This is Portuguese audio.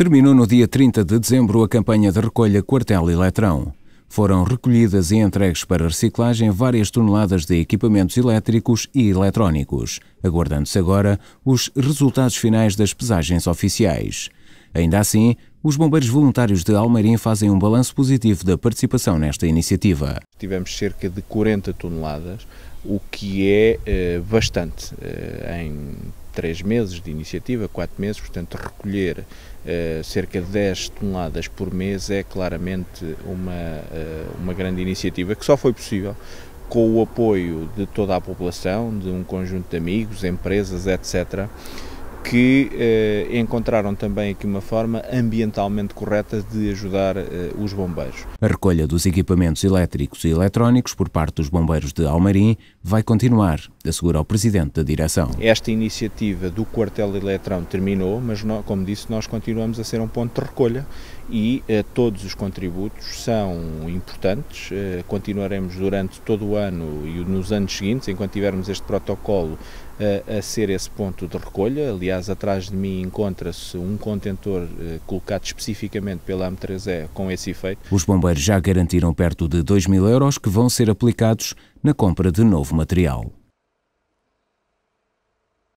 Terminou no dia 30 de dezembro a campanha de recolha Quartel eletrão. Foram recolhidas e entregues para reciclagem várias toneladas de equipamentos elétricos e eletrónicos, aguardando-se agora os resultados finais das pesagens oficiais. Ainda assim, os bombeiros voluntários de Almeirim fazem um balanço positivo da participação nesta iniciativa. Tivemos cerca de 40 toneladas, o que é eh, bastante eh, em três meses de iniciativa, quatro meses, portanto, recolher uh, cerca de 10 toneladas por mês é claramente uma, uh, uma grande iniciativa que só foi possível com o apoio de toda a população, de um conjunto de amigos, empresas, etc., que eh, encontraram também aqui uma forma ambientalmente correta de ajudar os bombeiros. A recolha dos equipamentos elétricos e eletrónicos por parte dos bombeiros de Almarim vai continuar, assegura o presidente da direção. Esta iniciativa do quartel eletrão terminou, mas nós, como disse, nós continuamos a ser um ponto de recolha e eh, todos os contributos são importantes. Eh, continuaremos durante todo o ano e nos anos seguintes, enquanto tivermos este protocolo, eh, a ser esse ponto de recolha. Aliás, atrás de mim encontra-se um contentor eh, colocado especificamente pela M3E com esse efeito. Os bombeiros já garantiram perto de 2 mil euros que vão ser aplicados na compra de novo material.